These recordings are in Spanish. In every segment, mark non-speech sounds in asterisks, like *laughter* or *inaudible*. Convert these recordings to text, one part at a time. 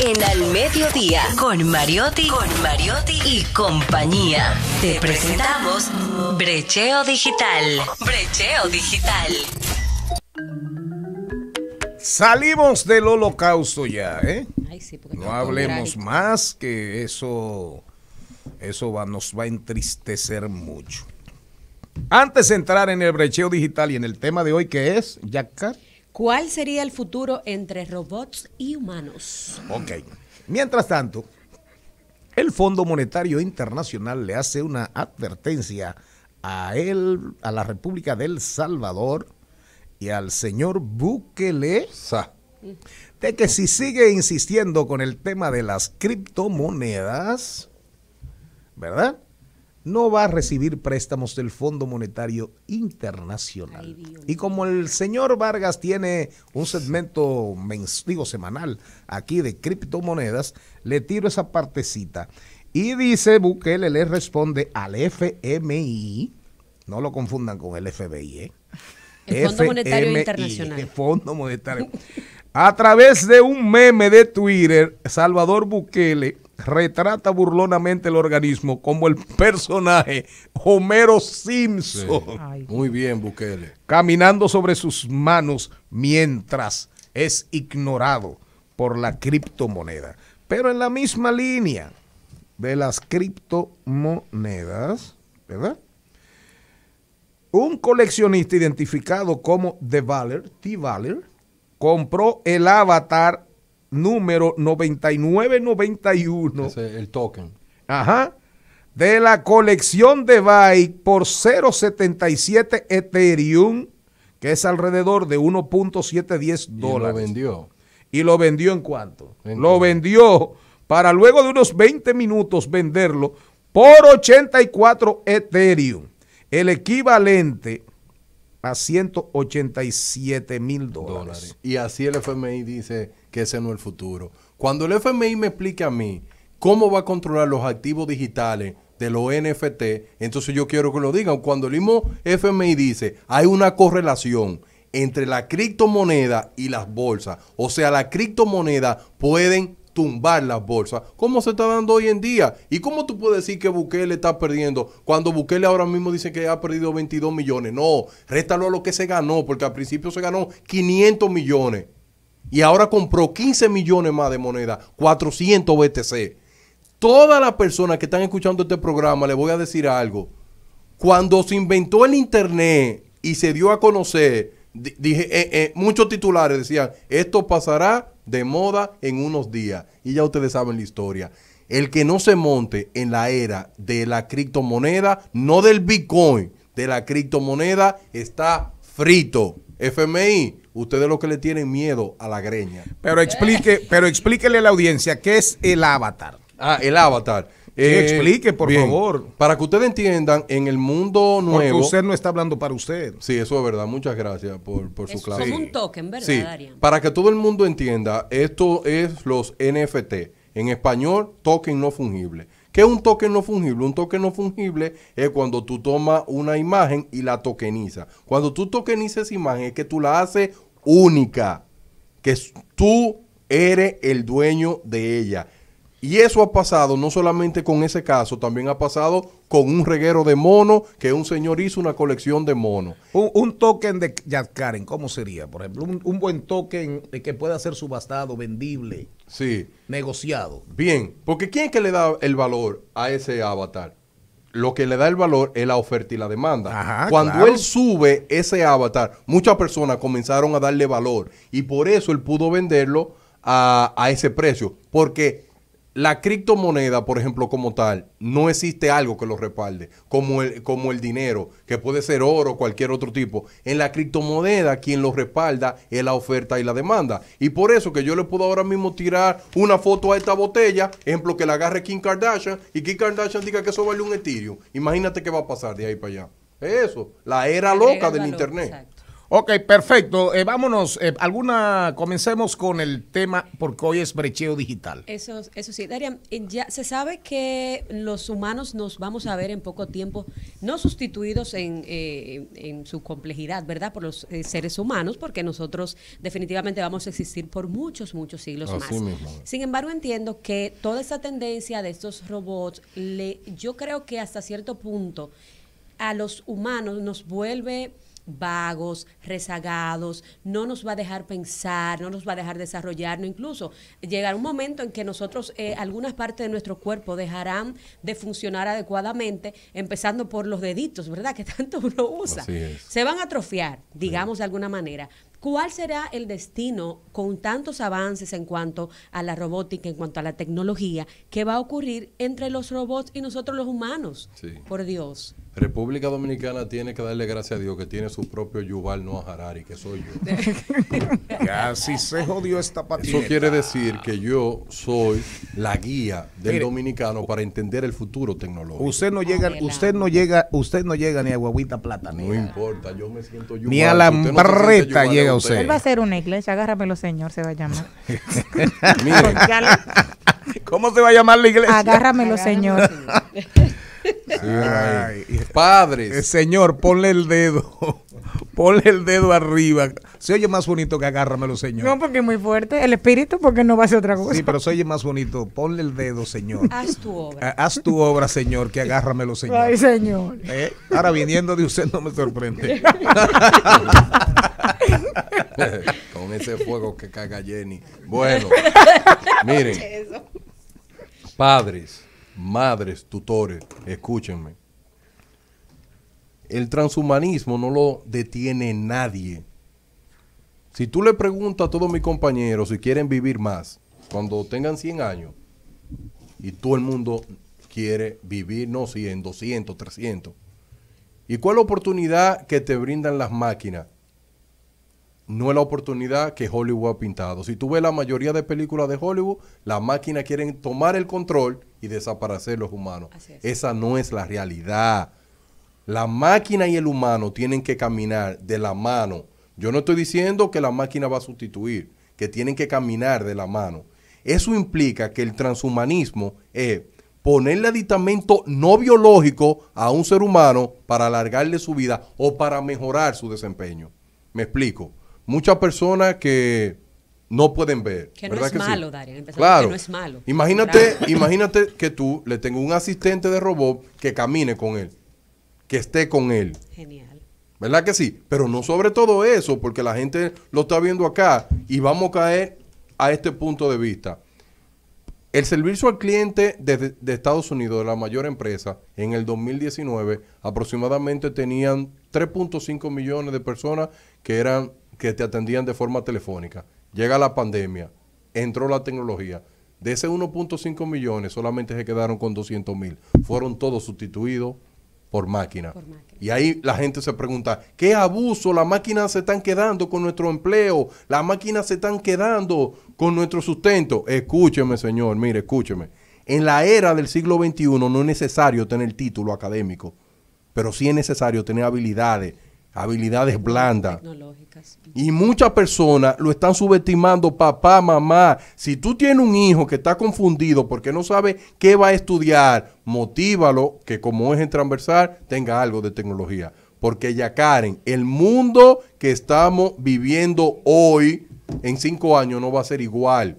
En Al Mediodía, con Mariotti, con Mariotti y compañía, te presentamos Brecheo Digital. Brecheo Digital. Salimos del holocausto ya, ¿eh? no hablemos más, que eso, eso nos va a entristecer mucho. Antes de entrar en el brecheo digital y en el tema de hoy que es Yakarta ¿Cuál sería el futuro entre robots y humanos? Ok. Mientras tanto, el Fondo Monetario Internacional le hace una advertencia a él, a la República del Salvador y al señor Bukele de que si sigue insistiendo con el tema de las criptomonedas, ¿verdad? no va a recibir préstamos del Fondo Monetario Internacional. y como el señor Vargas tiene un segmento digo, semanal aquí de criptomonedas, le tiro esa partecita. Y dice Bukele, le responde al FMI, no lo confundan con el FBI, ¿eh? El Fondo Monetario Internacional. El Fondo A través de un meme de Twitter, Salvador Bukele retrata burlonamente el organismo como el personaje Homero Simpson. Muy bien, Bukele. Caminando sobre sus manos mientras es ignorado por la criptomoneda. Pero en la misma línea de las criptomonedas, ¿verdad? Un coleccionista identificado como The Valor T. Valer, compró el avatar número 9991. Ese es el token. Ajá. De la colección de Bike por 0.77 Ethereum, que es alrededor de 1.710 dólares. Y lo vendió. ¿Y lo vendió en cuánto? Lo vendió para luego de unos 20 minutos venderlo por 84 Ethereum, el equivalente a 187 mil dólares. Y así el FMI dice que ese no es el futuro. Cuando el FMI me explique a mí cómo va a controlar los activos digitales de los NFT, entonces yo quiero que lo digan. Cuando el mismo FMI dice, hay una correlación entre la criptomoneda y las bolsas. O sea, la criptomoneda pueden tumbar las bolsas, cómo se está dando hoy en día. ¿Y cómo tú puedes decir que Bukele está perdiendo cuando Bukele ahora mismo dice que ha perdido 22 millones? No, réstalo a lo que se ganó, porque al principio se ganó 500 millones y ahora compró 15 millones más de moneda, 400 BTC. Todas las personas que están escuchando este programa, les voy a decir algo. Cuando se inventó el Internet y se dio a conocer, dije, eh, eh, muchos titulares decían, esto pasará de moda en unos días. Y ya ustedes saben la historia. El que no se monte en la era de la criptomoneda, no del Bitcoin, de la criptomoneda, está frito. FMI, Ustedes lo que le tienen miedo a la greña. Pero explique, pero explíquele a la audiencia qué es el avatar. Ah, el avatar. Eh, explique, por favor. Para que ustedes entiendan, en el mundo nuevo. Porque usted no está hablando para usted. Sí, eso es verdad. Muchas gracias por, su clase. Es un token, ¿verdad, sí, Para que todo el mundo entienda, esto es los NFT. En español, token no fungible. ¿Qué es un token no fungible? Un token no fungible es cuando tú tomas una imagen y la tokenizas. Cuando tú tokenizas esa imagen es que tú la haces única, que tú eres el dueño de ella. Y eso ha pasado no solamente con ese caso, también ha pasado con un reguero de mono, que un señor hizo una colección de mono. Un, token de Karen, ¿cómo sería? Por ejemplo, un, buen token que pueda ser subastado, vendible, negociado. Bien, porque ¿quién es que le da el valor a ese avatar? Lo que le da el valor es la oferta y la demanda. Cuando él sube ese avatar, muchas personas comenzaron a darle valor y por eso él pudo venderlo a, a ese precio, porque la criptomoneda, por ejemplo, como tal, no existe algo que lo respalde, como el, como el dinero, que puede ser oro o cualquier otro tipo. En la criptomoneda, quien lo respalda es la oferta y la demanda. Y por eso que yo le puedo ahora mismo tirar una foto a esta botella, ejemplo, que la agarre Kim Kardashian y Kim Kardashian diga que eso vale un Ethereum. Imagínate qué va a pasar de ahí para allá. Eso, la era loca del Internet. Ok, perfecto. Eh, vámonos. Eh, alguna, comencemos con el tema porque hoy es brecheo digital. Eso, eso sí, Darian, eh, ya se sabe que los humanos nos vamos a ver en poco tiempo no sustituidos en, en su complejidad, ¿verdad? Por los seres humanos, porque nosotros definitivamente vamos a existir por muchos, muchos siglos más. Sin embargo, entiendo que toda esta tendencia de estos robots, le, yo creo que hasta cierto punto a los humanos nos vuelve vagos, rezagados, no nos va a dejar pensar, no nos va a dejar desarrollarnos, incluso llegará un momento en que nosotros, eh, algunas partes de nuestro cuerpo dejarán de funcionar adecuadamente, empezando por los deditos, ¿verdad? *laughs* Que tanto uno usa. Se van a atrofiar, digamos de alguna manera. ¿Cuál será el destino con tantos avances en cuanto a la robótica, en cuanto a la tecnología, que va a ocurrir entre los robots y nosotros los humanos? Sí. Por Dios. República Dominicana tiene que darle gracias a Dios que tiene su propio Yuval Noah Harari, que soy yo. Casi *laughs* se jodió esta patineta. Eso quiere decir que yo soy la guía del dominicano para entender el futuro tecnológico. Usted no llega, usted no llega, usted no llega ni a Guaguita Plata. No importa, yo me siento Ni a la barreta llega usted. Él va a ser una iglesia, agárramelo señor, se va a llamar. *laughs* ¿Cómo se va a llamar la iglesia? Agárramelo, señor. *laughs* Ay, Padres. Eh, señor, ponle el dedo. *laughs* Ponle el dedo arriba. Se oye más bonito que agárramelo, señor. No, porque es muy fuerte. El espíritu, porque no va a ser otra cosa. Sí, pero se oye más bonito. Ponle el dedo, señor. Haz tu obra. Eh, haz tu obra, señor, que agárramelo, señor. Ay, señor. Eh, ahora, viniendo de usted, no me sorprende. *laughs* *laughs* Con ese fuego que caga Jenny. Bueno, miren. Padres madres, tutores, escúchenme. El transhumanismo no lo detiene nadie. Si tú le preguntas a todos mis compañeros si quieren vivir más, cuando tengan 100 años, y todo el mundo quiere vivir, no 100, 200, 300. ¿Y cuál la oportunidad que te brindan las máquinas? no es la oportunidad que Hollywood ha pintado. Si tú ves la mayoría de películas de Hollywood, las máquinas quieren tomar el control y desaparecer los humanos. Esa no es la realidad. La máquina y el humano tienen que caminar de la mano. Yo no estoy diciendo que la máquina va a sustituir, que tienen que caminar de la mano. Eso implica que el transhumanismo es ponerle aditamento no biológico a un ser humano para alargarle su vida o para mejorar su desempeño. Me explico muchas personas que no pueden ver. Que no es malo, claro. que no es malo. Imagínate, *laughs* imagínate que tú le tengas un asistente de robot que camine con él, que esté con él. Genial. ¿Verdad que sí? Pero no sobre todo eso, porque la gente lo está viendo acá y vamos a caer a este punto de vista. El servicio al cliente de, de Estados Unidos, de la mayor empresa, en el 2019 aproximadamente tenían 3.5 millones de personas que eran que te atendían de forma telefónica. Llega la pandemia, entró la tecnología. De ese 1.5 millones solamente se quedaron con 200 mil. Fueron todos sustituidos por máquinas... Y ahí la gente se pregunta, ¿qué abuso? Las máquinas se están quedando con nuestro empleo, las máquinas se están quedando con nuestro sustento. Escúcheme, señor, mire, escúcheme. En la era del siglo XXI no es necesario tener título académico, pero sí es necesario tener habilidades, habilidades blandas. Y muchas personas lo están subestimando, papá, mamá. Si tú tienes un hijo que está confundido porque no sabe qué va a estudiar, motívalo que como es en transversal, tenga algo de tecnología. Porque ya Karen, el mundo que estamos viviendo hoy, en cinco años no va a ser igual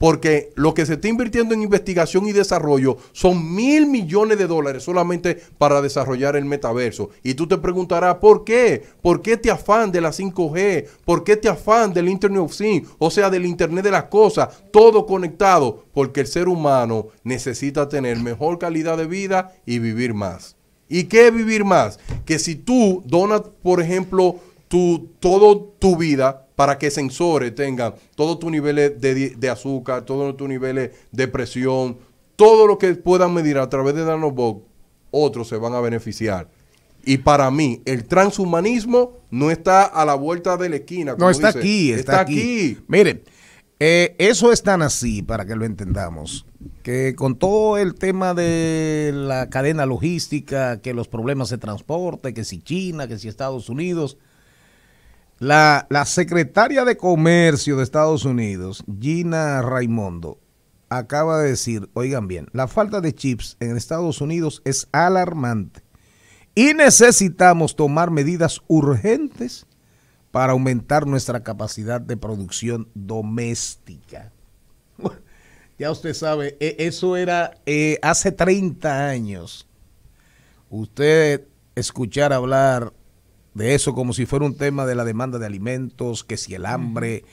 porque lo que se está invirtiendo en investigación y desarrollo son mil millones de dólares solamente para desarrollar el metaverso. Y tú te preguntarás, ¿por qué? ¿Por qué te este afán de la 5G? ¿Por qué te este afán del Internet of Things? O sea, del Internet de las cosas, todo conectado, porque el ser humano necesita tener mejor calidad de vida y vivir más. ¿Y qué es vivir más? Que si tú donas, por ejemplo, tu, todo tu vida para que sensores tengan todos tus niveles de, azúcar, todos tus niveles de presión, todo lo que puedan medir a través de Nanobot, otros se van a beneficiar. Y para mí, el transhumanismo no está a la vuelta de la esquina. no, está aquí, está, aquí. Miren, eh, eso es tan así, para que lo entendamos, que con todo el tema de la cadena logística, que los problemas de transporte, que si China, que si Estados Unidos, la, secretaria de Comercio de Estados Unidos, Gina Raimondo, acaba de decir, oigan bien, la falta de chips en Estados Unidos es alarmante y necesitamos tomar medidas urgentes para aumentar nuestra capacidad de producción doméstica. ya usted sabe, e, eso era eh, hace 30 años. Usted escuchar hablar de eso como si fuera un tema de la demanda de alimentos, que si el hambre,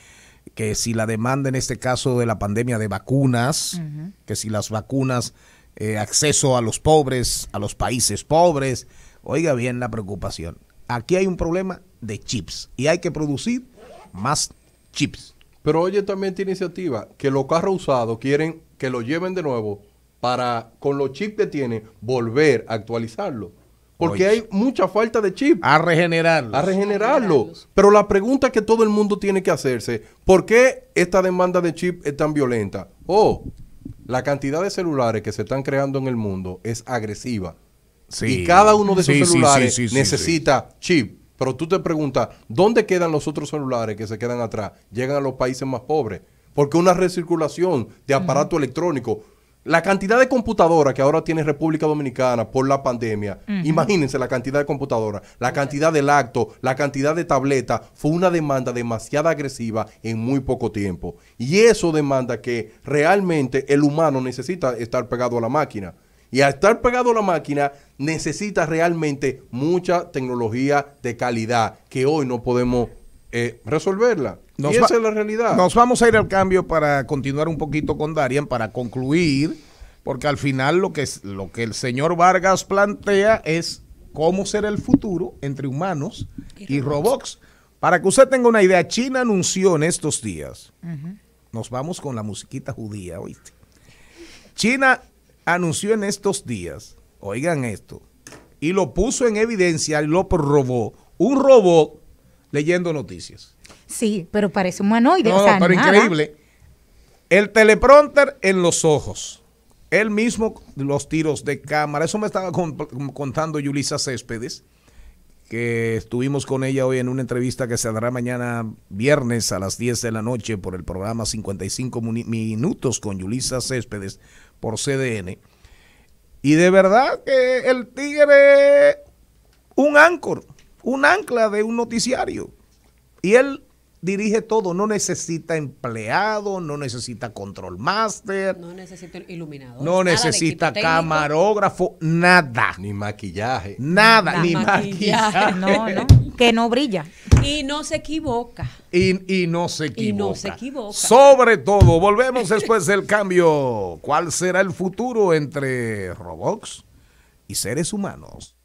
que si la demanda en este caso de la pandemia de vacunas, que si las vacunas, eh, acceso a los pobres, a los países pobres. Oiga bien la preocupación. Aquí hay un problema de chips y hay que producir más chips. Pero oye, también tiene iniciativa que los carros usados quieren que lo lleven de nuevo para, con los chips que tiene volver a actualizarlo. Porque hay mucha falta de chip. A regenerarlo. A regenerarlo. Pero la pregunta que todo el mundo tiene que hacerse, ¿por qué esta demanda de chip es tan violenta? Oh, la cantidad de celulares que se están creando en el mundo es agresiva. Sí. Y cada uno de esos celulares necesita chip. Pero tú te preguntas, ¿dónde quedan los otros celulares que se quedan atrás? Llegan a los países más pobres. Porque una recirculación de aparato electrónico la cantidad de computadoras que ahora tiene República Dominicana por la pandemia, imagínense la cantidad de computadoras, la cantidad de acto la cantidad de tableta, fue una demanda demasiado agresiva en muy poco tiempo. Y eso demanda que realmente el humano necesita estar pegado a la máquina. Y al estar pegado a la máquina, necesita realmente mucha tecnología de calidad que hoy no podemos eh, resolverla. y esa es la realidad. Nos vamos a ir al cambio para continuar un poquito con Darian, para concluir, porque al final lo que, lo que el señor Vargas plantea es cómo será el futuro entre humanos y, robots. Para que usted tenga una idea, China anunció en estos días, nos vamos con la musiquita judía, oíste. China anunció en estos días, oigan esto, y lo puso en evidencia y lo probó, un robot leyendo noticias. Sí, pero parece humanoide. No, pero increíble. El teleprompter en los ojos. Él mismo, los tiros de cámara. Eso me estaba contando Yulisa Céspedes, que estuvimos con ella hoy en una entrevista que se dará mañana viernes a las 10 de la noche por el programa 55 Minutos con Yulisa Céspedes por CDN. Y de verdad que el tigre, un áncor un ancla de un noticiario. Y él dirige todo, no necesita empleado, no necesita control master, no necesita iluminador, no necesita camarógrafo, nada, ni maquillaje, nada, ni maquillaje. no, no, que no brilla y no se equivoca. Y, y no se equivoca. Y no se equivoca. Sobre todo, volvemos después del cambio. ¿Cuál será el futuro entre robots y seres humanos?